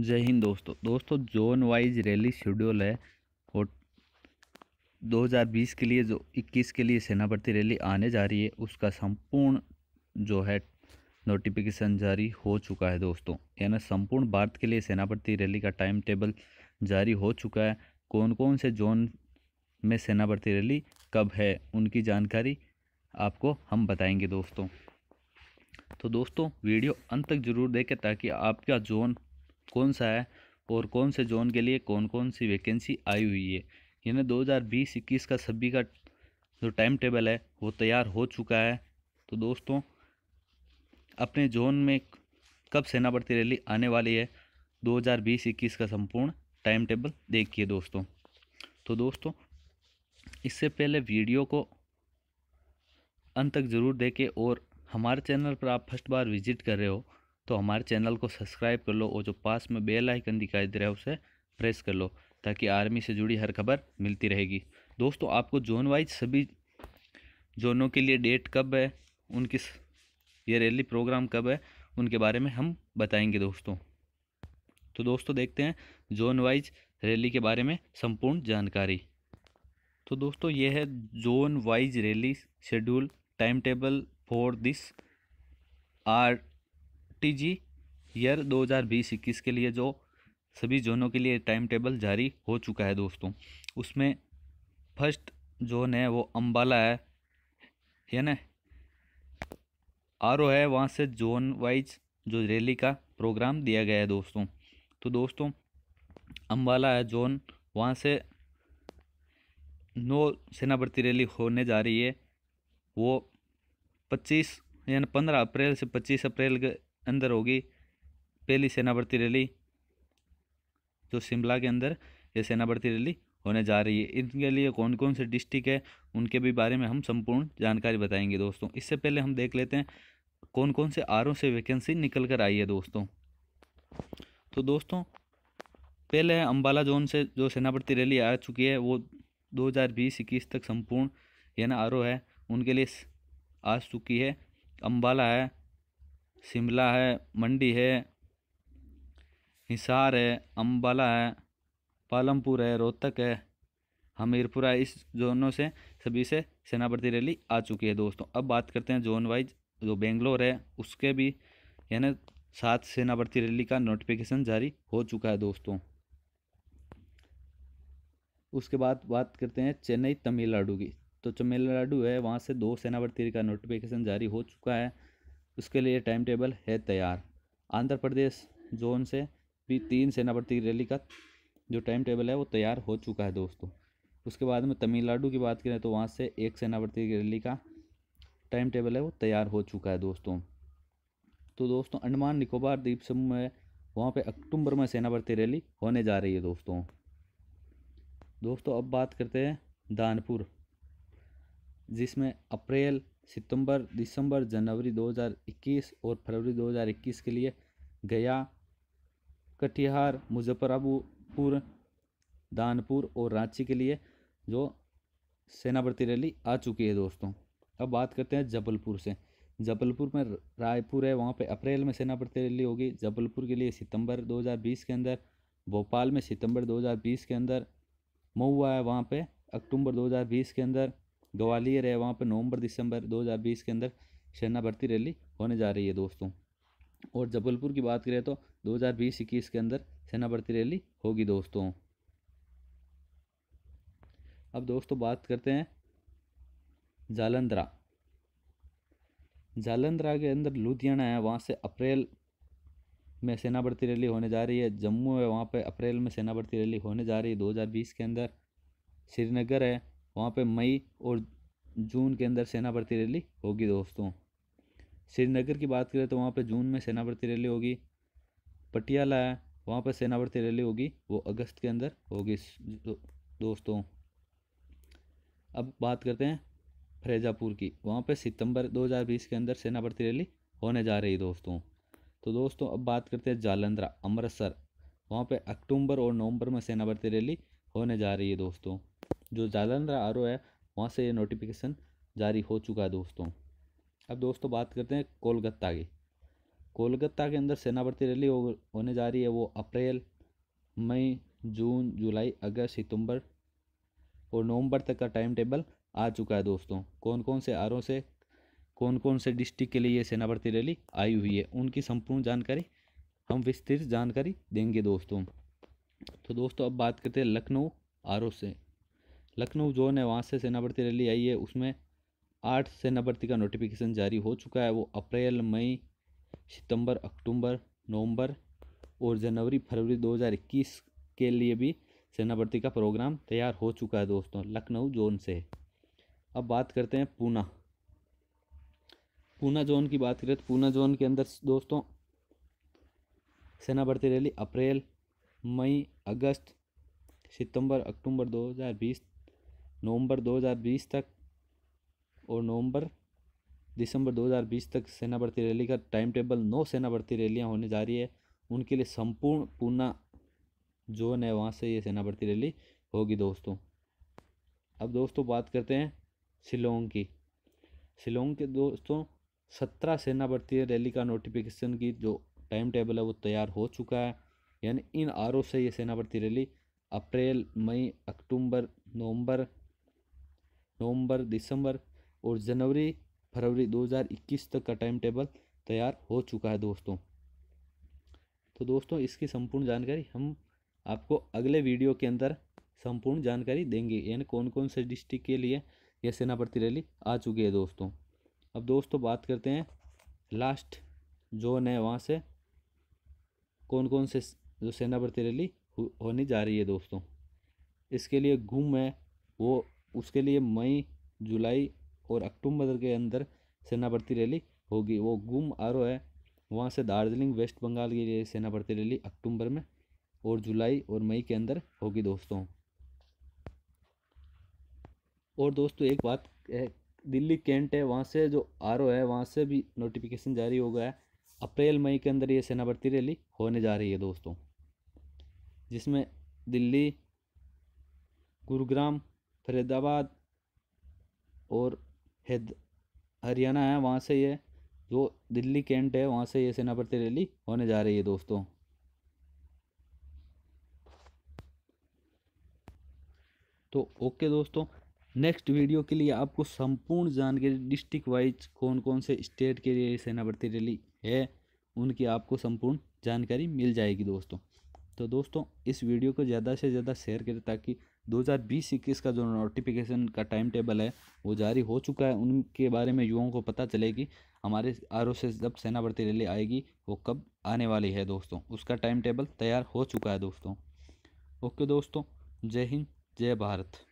जय हिंद दोस्तों दोस्तों जोन वाइज रैली शेड्यूल है और 2020 के लिए जो 21 के लिए भर्ती रैली आने जा रही है उसका संपूर्ण जो है नोटिफिकेशन जारी हो चुका है दोस्तों यानी संपूर्ण भारत के लिए भर्ती रैली का टाइम टेबल जारी हो चुका है कौन कौन से जोन में सेना भर्ती रैली कब है उनकी जानकारी आपको हम बताएंगे दोस्तों तो दोस्तों वीडियो अंत तक ज़रूर देखें ताकि आपका जोन कौन सा है और कौन से जोन के लिए कौन कौन सी वैकेंसी आई हुई है यानी बीस इक्कीस का सभी का जो टाइम टेबल है वो तैयार हो चुका है तो दोस्तों अपने जोन में कब सेना भर्ती रैली आने वाली है 2020-21 का संपूर्ण टाइम टेबल देखिए दोस्तों तो दोस्तों इससे पहले वीडियो को अंत तक ज़रूर देखें और हमारे चैनल पर आप फर्स्ट बार विजिट कर रहे हो तो हमारे चैनल को सब्सक्राइब कर लो और जो पास में बेल आइकन दिखाई दे रहा है उसे प्रेस कर लो ताकि आर्मी से जुड़ी हर खबर मिलती रहेगी दोस्तों आपको जोन वाइज सभी जोनों के लिए डेट कब है उनकी ये रैली प्रोग्राम कब है उनके बारे में हम बताएंगे दोस्तों तो दोस्तों देखते हैं जोन वाइज रैली के बारे में संपूर्ण जानकारी तो दोस्तों ये है zone wise rally schedule time table for this R G year 2020-21 के लिए जो सभी जोनों के लिए टाइम टेबल जारी हो चुका है दोस्तों उसमें फर्स्ट जोन है वो अम्बाला है या न आर है वहाँ से जोन वाइज जो रैली का प्रोग्राम दिया गया है दोस्तों तो दोस्तों अम्बाला है जोन वहाँ से नौ सेना भर्ती रैली होने जा रही है वो पच्चीस यानी पंद्रह अप्रैल से पच्चीस अप्रैल अंदर होगी पहली सेना भर्ती रैली जो शिमला के अंदर ये सेना भर्ती रैली होने जा रही है इनके लिए कौन कौन से डिस्ट्रिक्ट है उनके भी बारे में हम संपूर्ण जानकारी बताएंगे दोस्तों इससे पहले हम देख लेते हैं कौन कौन से आर से वैकेंसी निकल कर आई है दोस्तों तो दोस्तों पहले है अम्बाला जोन से जो भर्ती रैली आ चुकी है वो दो हज़ार तक संपूर्ण यानी आर है उनके लिए आ चुकी है अम्बाला है शिमला है मंडी है हिसार है अम्बाला है पालमपुर है रोहतक है हमीरपुरा इस जोनों से सभी से सेनापति रैली आ चुकी है दोस्तों अब बात करते हैं जोन वाइज जो बेंगलोर है उसके भी यानी सात सेनापति रैली का नोटिफिकेशन जारी हो चुका है दोस्तों उसके बाद बात करते हैं चेन्नई तमिलनाडु की तो तमिलनाडु है वहाँ से दो सेनापति का नोटिफिकेशन जारी हो चुका है उसके लिए टाइम टेबल है तैयार आंध्र प्रदेश जोन से भी तीन सेनापति रैली का जो टाइम टेबल है वो तैयार हो चुका है दोस्तों उसके बाद में तमिलनाडु की बात करें तो वहाँ से एक सेनापति रैली का टाइम टेबल है वो तैयार हो चुका है दोस्तों तो दोस्तों अंडमान निकोबार द्वीप समूह में वहाँ पर अक्टूबर में सेना भर्ती रैली होने जा रही है दोस्तों दोस्तों अब बात करते हैं दानपुर जिसमें अप्रैल सितंबर दिसंबर जनवरी 2021 और फरवरी 2021 के लिए गया कटिहार मुजफ्फरपुर दानपुर और रांची के लिए जो सेना भर्ती रैली आ चुकी है दोस्तों अब बात करते हैं जबलपुर से जबलपुर में रायपुर है वहाँ पे अप्रैल में सेना भर्ती रैली होगी जबलपुर के लिए सितंबर 2020 के अंदर भोपाल में सितंबर 2020 के अंदर महुआ है वहाँ पे अक्टूबर 2020 के अंदर ग्वालियर है वहाँ पर नवंबर दिसंबर 2020 के अंदर सेना भर्ती रैली होने जा रही है दोस्तों और जबलपुर की बात करें तो 2020-21 के अंदर सेना भर्ती रैली होगी दोस्तों अब दोस्तों बात करते हैं जालंधरा जालंधरा के अंदर लुधियाना है वहाँ से अप्रैल में सेना भर्ती रैली होने जा रही है जम्मू है वहाँ पे अप्रैल में सेना भर्ती रैली होने जा रही है 2020 के अंदर श्रीनगर है वहाँ पे मई और जून के अंदर सेना भर्ती रैली होगी दोस्तों श्रीनगर की बात करें तो वहाँ पे जून में सेना भर्ती रैली होगी पटियाला है वहाँ पर सेना भर्ती रैली होगी वो अगस्त के अंदर होगी दोस्तों अब बात करते हैं फैजापुर की वहाँ पर सितंबर 2020 के अंदर सेना भर्ती रैली होने जा रही दोस्तों तो दोस्तों अब बात करते हैं जालंधरा अमृतसर वहाँ पे अक्टूबर और नवंबर में सेना भर्ती रैली होने जा रही है दोस्तों जो जालंधरा आर है वहाँ से ये नोटिफिकेशन जारी हो चुका है दोस्तों अब दोस्तों बात करते हैं कोलकाता की कोलकाता के अंदर सेना भर्ती रैली हो, होने जा रही है वो अप्रैल मई जून जुलाई अगस्त सितंबर और नवंबर तक का टाइम टेबल आ चुका है दोस्तों कौन कौन से आर से कौन कौन से डिस्ट्रिक्ट के लिए ये सेना भर्ती रैली आई हुई है उनकी संपूर्ण जानकारी हम विस्तृत जानकारी देंगे दोस्तों तो दोस्तों अब बात करते हैं लखनऊ आर से लखनऊ जोन है वहाँ से सेना भर्ती रैली आई है उसमें आठ सेना भर्ती का नोटिफिकेशन जारी हो चुका है वो अप्रैल मई सितंबर अक्टूबर नवंबर और जनवरी फरवरी 2021 के लिए भी सेना भर्ती का प्रोग्राम तैयार हो चुका है दोस्तों लखनऊ जोन से अब बात करते हैं पूना पूना जोन की बात करें तो पूना जोन के अंदर दोस्तों सेना भर्ती रैली अप्रैल मई अगस्त सितंबर अक्टूबर नवंबर 2020 तक और नवंबर दिसंबर 2020 तक सेना भर्ती रैली का टाइम टेबल नौ सेना भर्ती रैलियाँ होने जा रही है उनके लिए संपूर्ण पूना जोन है वहाँ से ये सेना भर्ती रैली होगी दोस्तों अब दोस्तों बात करते हैं शिलोंग की शिलोंग के दोस्तों सत्रह सेना भर्ती रैली का नोटिफिकेशन की जो टाइम टेबल है वो तैयार हो चुका है यानी इन आरोप से ये सेना भर्ती रैली अप्रैल मई अक्टूबर नवंबर नवंबर दिसंबर और जनवरी फरवरी 2021 तक का टाइम टेबल तैयार हो चुका है दोस्तों तो दोस्तों इसकी संपूर्ण जानकारी हम आपको अगले वीडियो के अंदर संपूर्ण जानकारी देंगे यानी कौन कौन से डिस्ट्रिक्ट के लिए यह सेनापति रैली आ चुकी है दोस्तों अब दोस्तों बात करते हैं लास्ट जोन है वहाँ से कौन कौन से जो सेना भर्ती रैली होने जा रही है दोस्तों इसके लिए घूम है वो उसके लिए मई जुलाई और अक्टूबर के अंदर सेना भर्ती रैली होगी वो गुम आरो है वहाँ से दार्जिलिंग वेस्ट बंगाल के लिए सेना भर्ती रैली अक्टूबर में और जुलाई और मई के अंदर होगी दोस्तों और दोस्तों एक बात दिल्ली कैंट है वहाँ से जो आर है वहाँ से भी नोटिफिकेशन जारी हो गया है अप्रैल मई के अंदर ये सेना भर्ती रैली होने जा रही है दोस्तों जिसमें दिल्ली गुरुग्राम फरीदाबाद और हैद हरियाणा है वहाँ से ये जो दिल्ली कैंट है वहाँ से ये सेना भर्ती रैली होने जा रही है दोस्तों तो ओके दोस्तों नेक्स्ट वीडियो के लिए आपको संपूर्ण जानकारी डिस्ट्रिक्ट वाइज कौन कौन से स्टेट के लिए सेना भर्ती रैली है उनकी आपको संपूर्ण जानकारी मिल जाएगी दोस्तों तो दोस्तों इस वीडियो को ज़्यादा से ज़्यादा शेयर करें ताकि 2020-21 का जो नोटिफिकेशन का टाइम टेबल है वो जारी हो चुका है उनके बारे में युवाओं को पता चले कि हमारे आर से जब सेना भर्ती रैली आएगी वो कब आने वाली है दोस्तों उसका टाइम टेबल तैयार हो चुका है दोस्तों ओके दोस्तों जय हिंद जय भारत